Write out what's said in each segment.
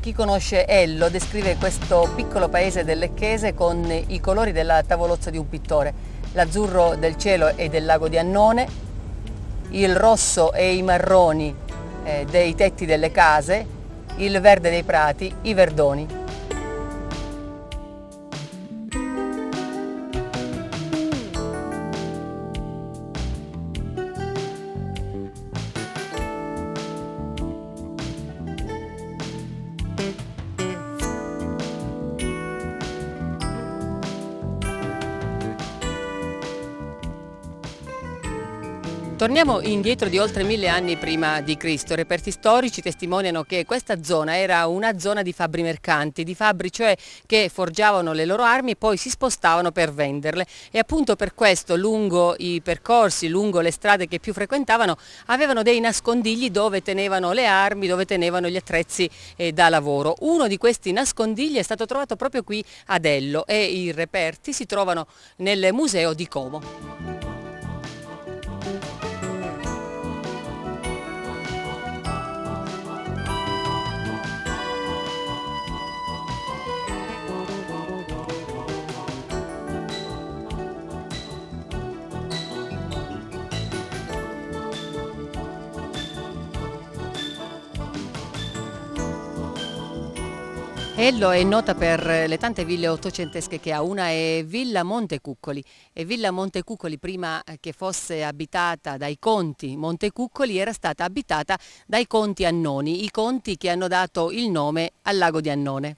Chi conosce Ello descrive questo piccolo paese del Lecchese con i colori della tavolozza di un pittore, l'azzurro del cielo e del lago di Annone, il rosso e i marroni eh, dei tetti delle case, il verde dei prati, i verdoni. Torniamo indietro di oltre mille anni prima di Cristo. Reperti storici testimoniano che questa zona era una zona di fabbri mercanti, di fabbri cioè che forgiavano le loro armi e poi si spostavano per venderle. E appunto per questo lungo i percorsi, lungo le strade che più frequentavano, avevano dei nascondigli dove tenevano le armi, dove tenevano gli attrezzi eh, da lavoro. Uno di questi nascondigli è stato trovato proprio qui ad Ello e i reperti si trovano nel museo di Como. Ello è nota per le tante ville ottocentesche che ha, una è Villa Montecuccoli e Villa Montecuccoli prima che fosse abitata dai conti Montecuccoli era stata abitata dai conti Annoni, i conti che hanno dato il nome al lago di Annone.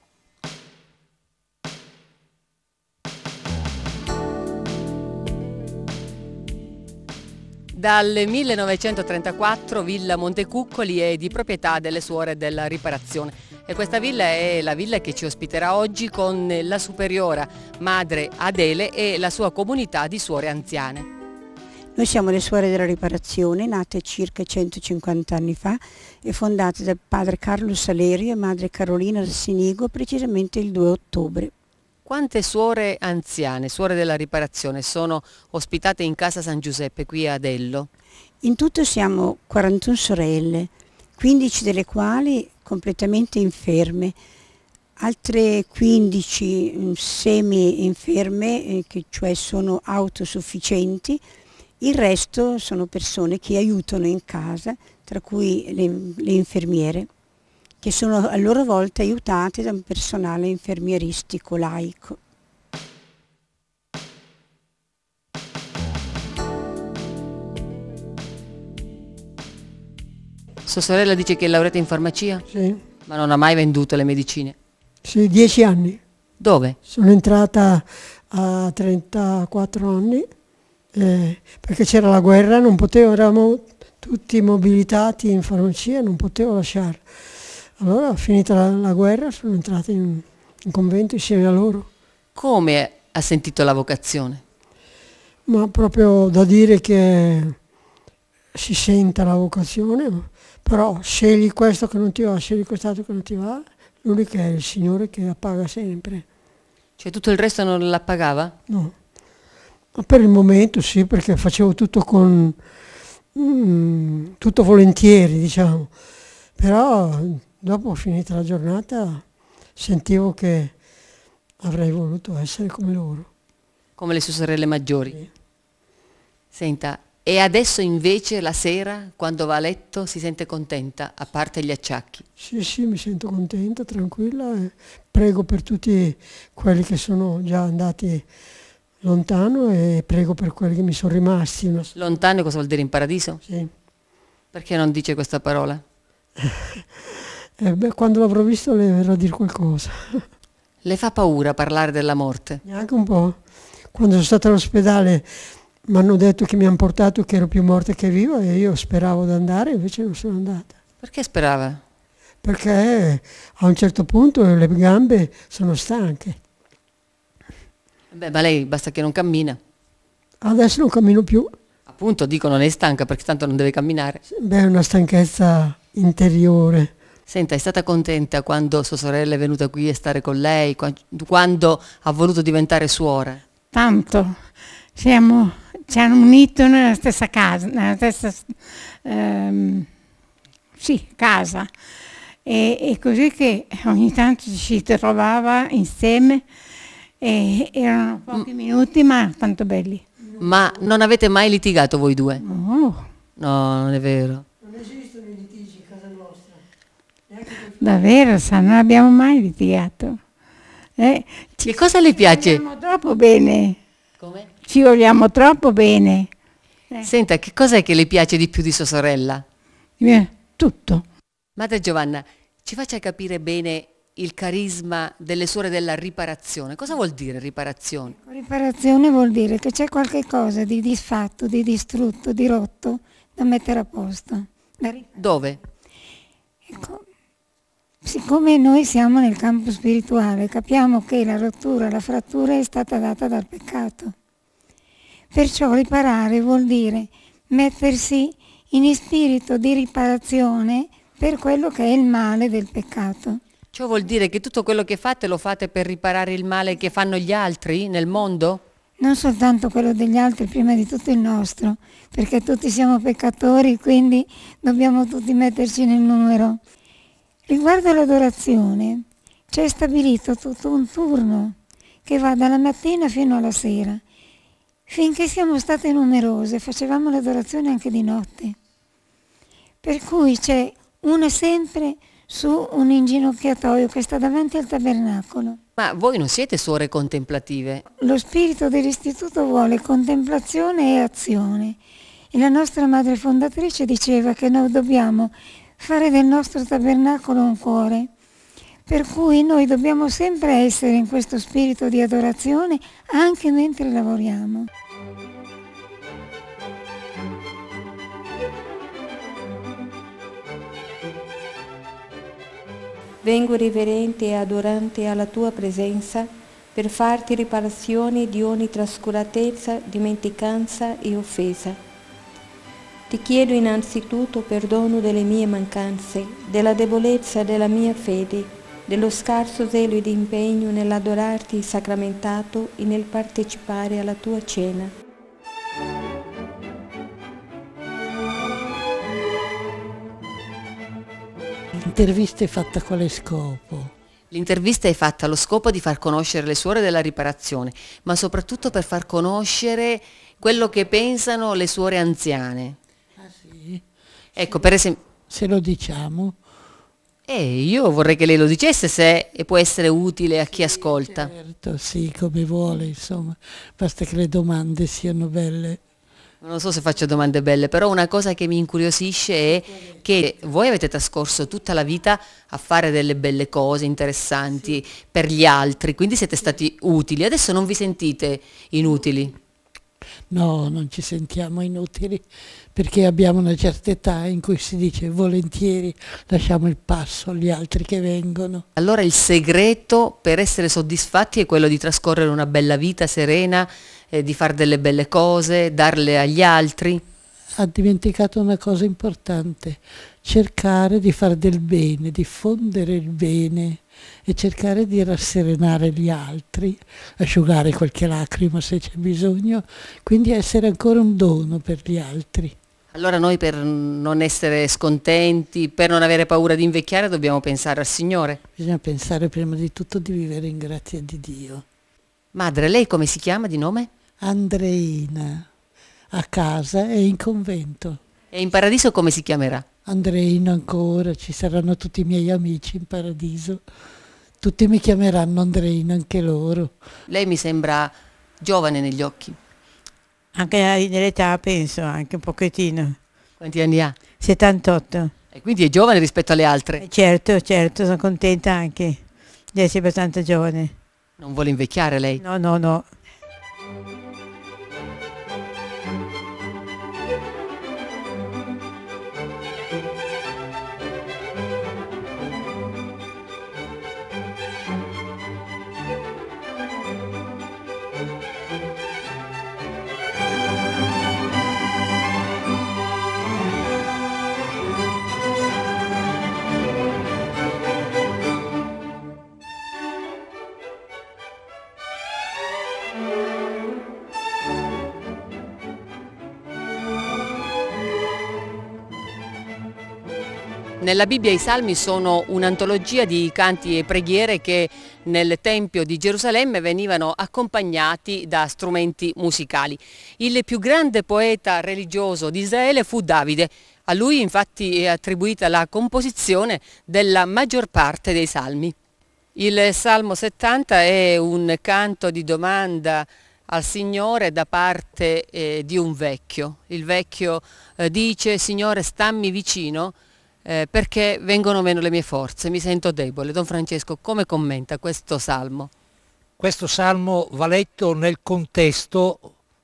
Dal 1934 Villa Montecuccoli è di proprietà delle suore della riparazione. E questa villa è la villa che ci ospiterà oggi con la superiora madre Adele e la sua comunità di suore anziane. Noi siamo le Suore della Riparazione, nate circa 150 anni fa e fondate da padre Carlo Salerio e madre Carolina Rassinigo precisamente il 2 ottobre. Quante suore anziane, suore della riparazione, sono ospitate in casa San Giuseppe qui a Adello? In tutto siamo 41 sorelle, 15 delle quali completamente inferme, altre 15 mm, semi inferme, eh, che cioè sono autosufficienti, il resto sono persone che aiutano in casa, tra cui le, le infermiere, che sono a loro volta aiutate da un personale infermieristico laico. Sua sorella dice che è laureata in farmacia? Sì. Ma non ha mai venduto le medicine? Sì, dieci anni. Dove? Sono entrata a 34 anni eh, perché c'era la guerra, non potevo, eravamo tutti mobilitati in farmacia, non potevo lasciare. Allora, finita la, la guerra, sono entrata in, in convento insieme a loro. Come ha sentito la vocazione? Ma proprio da dire che si senta la vocazione, però scegli questo che non ti va, scegli quest'altro che non ti va, l'unico è il Signore che la paga sempre. Cioè tutto il resto non la pagava? No. Ma per il momento sì, perché facevo tutto con... Mm, tutto volentieri, diciamo. Però dopo finita la giornata sentivo che avrei voluto essere come loro. Come le sue sorelle maggiori. Sì. Senta, e adesso invece la sera, quando va a letto, si sente contenta, a parte gli acciacchi? Sì, sì, mi sento contenta, tranquilla. Prego per tutti quelli che sono già andati lontano e prego per quelli che mi sono rimasti. No? Lontano cosa vuol dire in paradiso? Sì. Perché non dice questa parola? eh beh, quando l'avrò visto le verrà a dire qualcosa. le fa paura parlare della morte? Neanche un po'. Quando sono stato all'ospedale mi hanno detto che mi hanno portato che ero più morta che viva e io speravo di andare, invece non sono andata. Perché sperava? Perché a un certo punto le gambe sono stanche. Beh, ma lei basta che non cammina. Adesso non cammino più. Appunto, dicono lei è stanca perché tanto non deve camminare. Beh, è una stanchezza interiore. Senta, è stata contenta quando sua sorella è venuta qui a stare con lei, quando ha voluto diventare suora? Tanto, siamo si erano uniti nella stessa casa, nella stessa ehm, sì, casa. E, e, così che ogni tanto ci trovava insieme e erano pochi mm. minuti ma tanto belli. Ma non avete mai litigato voi due? No. No, non è vero. Non esistono i litigi in casa nostra. Davvero, sa, non abbiamo mai litigato. Eh, ci che cosa le piace? Dopo bene. Come? Ci vogliamo troppo bene. Eh. Senta, che cos'è che le piace di più di sua sorella? Eh, tutto. Madre Giovanna, ci faccia capire bene il carisma delle suore della riparazione. Cosa vuol dire riparazione? Ecco, riparazione vuol dire che c'è qualche cosa di disfatto, di distrutto, di rotto da mettere a posto. Dove? Ecco, Siccome noi siamo nel campo spirituale, capiamo che la rottura, la frattura è stata data dal peccato. Perciò riparare vuol dire mettersi in spirito di riparazione per quello che è il male del peccato. Ciò vuol dire che tutto quello che fate lo fate per riparare il male che fanno gli altri nel mondo? Non soltanto quello degli altri, prima di tutto il nostro, perché tutti siamo peccatori, quindi dobbiamo tutti metterci nel numero. Riguardo all'adorazione, c'è stabilito tutto un turno che va dalla mattina fino alla sera. Finché siamo state numerose facevamo l'adorazione anche di notte. Per cui c'è una sempre su un inginocchiatoio che sta davanti al tabernacolo. Ma voi non siete suore contemplative? Lo spirito dell'istituto vuole contemplazione e azione. E la nostra madre fondatrice diceva che noi dobbiamo fare del nostro tabernacolo un cuore. Per cui noi dobbiamo sempre essere in questo spirito di adorazione anche mentre lavoriamo. Vengo riverente e adorante alla tua presenza per farti riparazione di ogni trascuratezza, dimenticanza e offesa ti chiedo innanzitutto perdono delle mie mancanze, della debolezza della mia fede, dello scarso zelo ed impegno nell'adorarti sacramentato e nel partecipare alla tua cena. L'intervista è fatta quale scopo? L'intervista è fatta allo scopo di far conoscere le suore della riparazione, ma soprattutto per far conoscere quello che pensano le suore anziane, Ecco, per esempio... Se lo diciamo. Eh, io vorrei che lei lo dicesse se può essere utile a chi ascolta. Certo, sì, come vuole, insomma. Basta che le domande siano belle. Non so se faccio domande belle, però una cosa che mi incuriosisce è che voi avete trascorso tutta la vita a fare delle belle cose interessanti sì. per gli altri, quindi siete stati utili. Adesso non vi sentite inutili? No, non ci sentiamo inutili perché abbiamo una certa età in cui si dice volentieri lasciamo il passo agli altri che vengono. Allora il segreto per essere soddisfatti è quello di trascorrere una bella vita serena, eh, di fare delle belle cose, darle agli altri? Ha dimenticato una cosa importante, cercare di fare del bene, diffondere il bene e cercare di rasserenare gli altri, asciugare qualche lacrima se c'è bisogno, quindi essere ancora un dono per gli altri. Allora noi per non essere scontenti, per non avere paura di invecchiare, dobbiamo pensare al Signore. Bisogna pensare prima di tutto di vivere in grazia di Dio. Madre, lei come si chiama di nome? Andreina, a casa e in convento. E in paradiso come si chiamerà? Andreina ancora, ci saranno tutti i miei amici in paradiso. Tutti mi chiameranno Andreina anche loro. Lei mi sembra giovane negli occhi. Anche nell'età penso, anche un pochettino. Quanti anni ha? 78. E quindi è giovane rispetto alle altre? Eh, certo, certo, sono contenta anche di essere abbastanza giovane. Non vuole invecchiare lei? No, no, no. Nella Bibbia i salmi sono un'antologia di canti e preghiere che nel Tempio di Gerusalemme venivano accompagnati da strumenti musicali. Il più grande poeta religioso di Israele fu Davide. A lui infatti è attribuita la composizione della maggior parte dei salmi. Il Salmo 70 è un canto di domanda al Signore da parte eh, di un vecchio. Il vecchio eh, dice Signore stammi vicino eh, perché vengono meno le mie forze, mi sento debole. Don Francesco, come commenta questo salmo? Questo salmo va letto nel contesto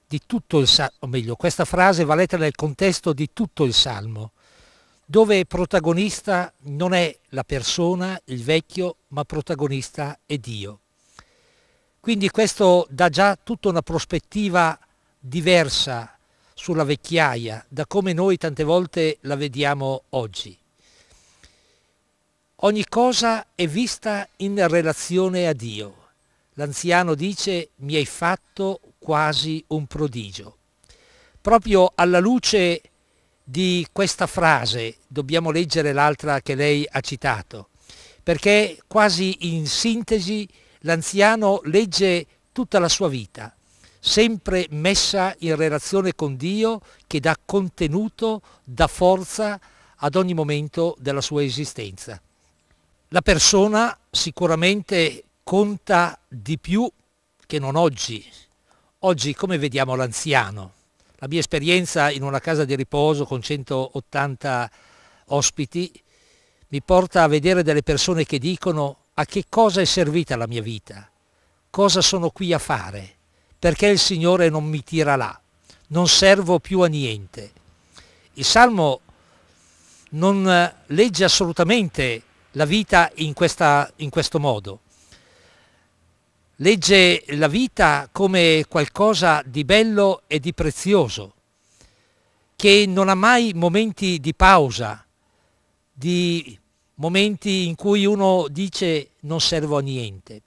di tutto il salmo, o meglio, questa frase va letta nel contesto di tutto il salmo, dove protagonista non è la persona, il vecchio, ma protagonista è Dio. Quindi questo dà già tutta una prospettiva diversa sulla vecchiaia da come noi tante volte la vediamo oggi. Ogni cosa è vista in relazione a Dio. L'anziano dice mi hai fatto quasi un prodigio. Proprio alla luce di questa frase dobbiamo leggere l'altra che lei ha citato, perché quasi in sintesi l'anziano legge tutta la sua vita, sempre messa in relazione con Dio che dà contenuto, dà forza ad ogni momento della sua esistenza. La persona sicuramente conta di più che non oggi. Oggi come vediamo l'anziano? La mia esperienza in una casa di riposo con 180 ospiti mi porta a vedere delle persone che dicono a che cosa è servita la mia vita, cosa sono qui a fare, perché il Signore non mi tira là, non servo più a niente. Il Salmo non legge assolutamente la vita in, questa, in questo modo. Legge la vita come qualcosa di bello e di prezioso, che non ha mai momenti di pausa, di momenti in cui uno dice non servo a niente.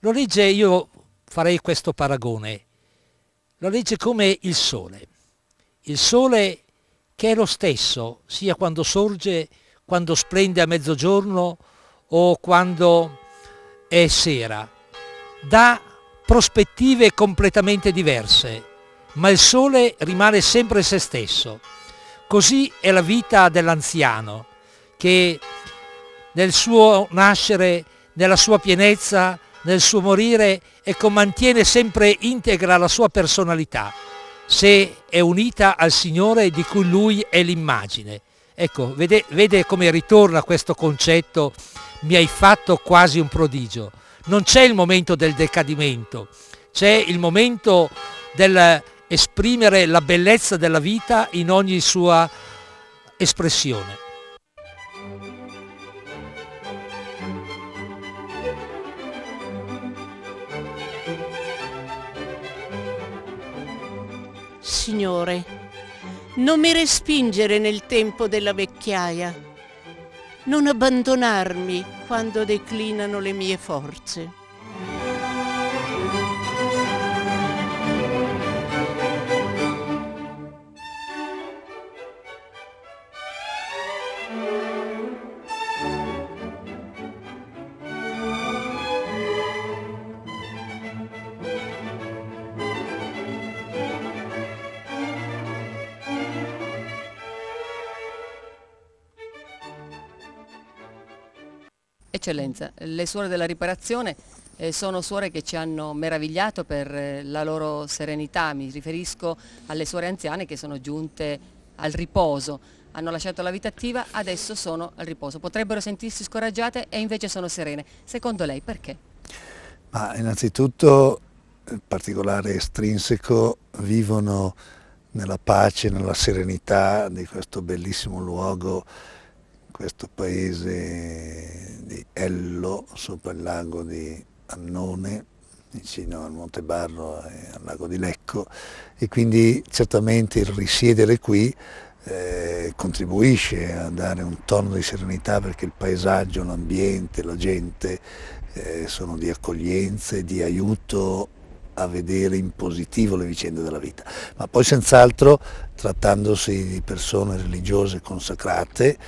Lo legge, io farei questo paragone, lo legge come il sole. Il sole che è lo stesso sia quando sorge quando splende a mezzogiorno o quando è sera, da prospettive completamente diverse, ma il sole rimane sempre se stesso. Così è la vita dell'anziano, che nel suo nascere, nella sua pienezza, nel suo morire, ecco, mantiene sempre integra la sua personalità, se è unita al Signore di cui lui è l'immagine. Ecco, vede, vede come ritorna questo concetto, mi hai fatto quasi un prodigio. Non c'è il momento del decadimento, c'è il momento dell'esprimere la bellezza della vita in ogni sua espressione. Signore, non mi respingere nel tempo della vecchiaia, non abbandonarmi quando declinano le mie forze. Thank Eccellenza, le suore della riparazione eh, sono suore che ci hanno meravigliato per eh, la loro serenità, mi riferisco alle suore anziane che sono giunte al riposo, hanno lasciato la vita attiva, adesso sono al riposo, potrebbero sentirsi scoraggiate e invece sono serene. Secondo lei perché? Ma innanzitutto il particolare estrinseco vivono nella pace, nella serenità di questo bellissimo luogo questo paese di Ello, sopra il lago di Annone, vicino al Monte Barro e al lago di Lecco e quindi certamente il risiedere qui eh, contribuisce a dare un tono di serenità perché il paesaggio, l'ambiente, la gente eh, sono di accoglienza e di aiuto a vedere in positivo le vicende della vita. Ma poi senz'altro trattandosi di persone religiose consacrate,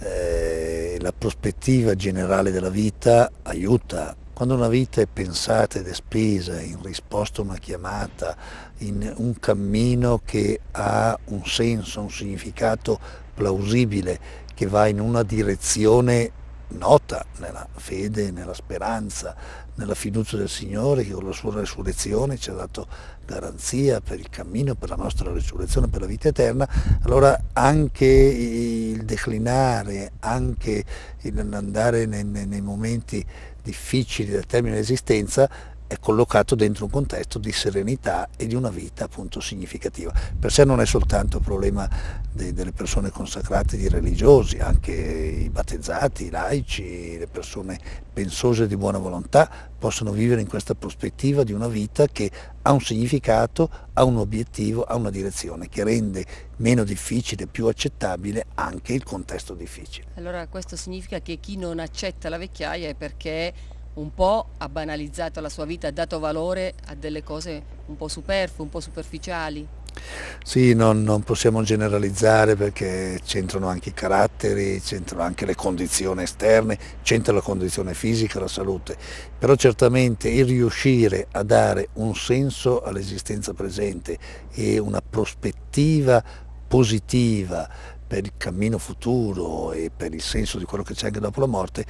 eh, la prospettiva generale della vita aiuta. Quando una vita è pensata ed è spesa in risposta a una chiamata, in un cammino che ha un senso, un significato plausibile, che va in una direzione nota nella fede, nella speranza, nella fiducia del Signore che con la sua resurrezione ci ha dato garanzia per il cammino, per la nostra resurrezione, per la vita eterna, allora anche il declinare, anche l'andare nei, nei, nei momenti difficili del termine dell'esistenza è collocato dentro un contesto di serenità e di una vita appunto significativa. Per sé non è soltanto un problema dei, delle persone consacrate, di religiosi, anche i battezzati, i laici, le persone pensose di buona volontà possono vivere in questa prospettiva di una vita che ha un significato, ha un obiettivo, ha una direzione che rende meno difficile, più accettabile anche il contesto difficile. Allora questo significa che chi non accetta la vecchiaia è perché un po' ha banalizzato la sua vita, ha dato valore a delle cose un po' superflue, un po' superficiali. Sì, non, non, possiamo generalizzare perché c'entrano anche i caratteri, c'entrano anche le condizioni esterne, c'entra la condizione fisica, la salute, però certamente il riuscire a dare un senso all'esistenza presente e una prospettiva positiva per il cammino futuro e per il senso di quello che c'è anche dopo la morte,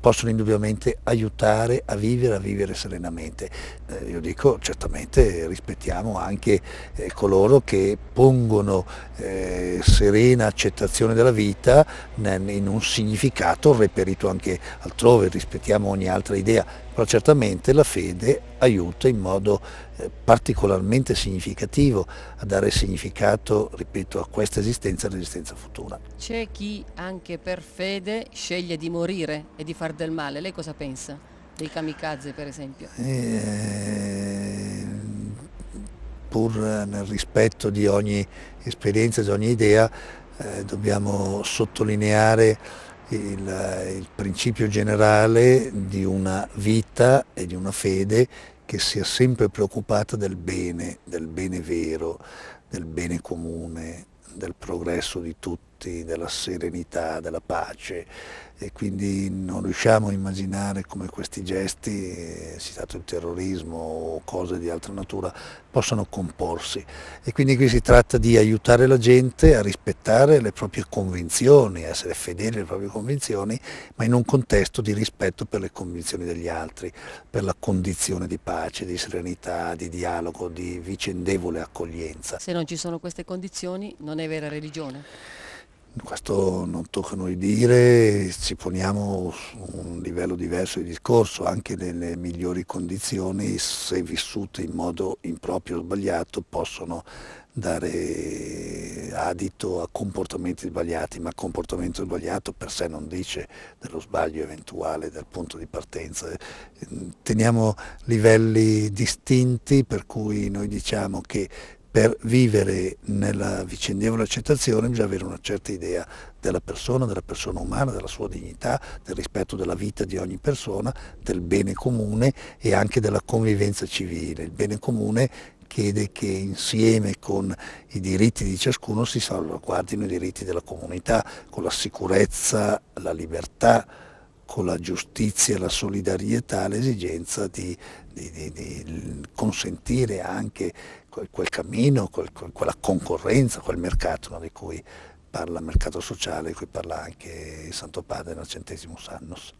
possono indubbiamente aiutare a vivere, a vivere serenamente. Eh, io dico certamente rispettiamo anche eh, coloro che pongono eh, serena accettazione della vita in un significato reperito anche altrove, rispettiamo ogni altra idea però certamente la fede aiuta in modo eh, particolarmente significativo a dare significato, ripeto, a questa esistenza e all'esistenza futura. C'è chi anche per fede sceglie di morire e di far del male, lei cosa pensa dei kamikaze per esempio? Eh, pur nel rispetto di ogni esperienza, di ogni idea, eh, dobbiamo sottolineare il, il principio generale di una vita e di una fede che sia sempre preoccupata del bene, del bene vero, del bene comune, del progresso di tutti, della serenità, della pace, e quindi non riusciamo a immaginare come questi gesti, eh, sia stato il terrorismo o cose di altra natura, possano comporsi. E quindi qui si tratta di aiutare la gente a rispettare le proprie convinzioni, a essere fedeli alle proprie convinzioni, ma in un contesto di rispetto per le convinzioni degli altri, per la condizione di pace, di serenità, di dialogo, di vicendevole accoglienza. Se non ci sono queste condizioni non è vera religione? questo non tocca a noi dire, ci poniamo su un livello diverso di discorso, anche nelle migliori condizioni, se vissute in modo improprio o sbagliato, possono dare adito a comportamenti sbagliati, ma comportamento sbagliato per sé non dice dello sbaglio eventuale dal punto di partenza. Teniamo livelli distinti per cui noi diciamo che per vivere nella vicendevole accettazione bisogna avere una certa idea della persona, della persona umana, della sua dignità, del rispetto della vita di ogni persona, del bene comune e anche della convivenza civile. Il bene comune chiede che insieme con i diritti di ciascuno si salvaguardino i diritti della comunità, con la sicurezza, la libertà, con la giustizia e la solidarietà l'esigenza di, di, di, di consentire anche quel, quel cammino, quel, quella concorrenza, quel mercato no, di cui parla il mercato sociale, di cui parla anche il Santo Padre nel centesimo Sannos.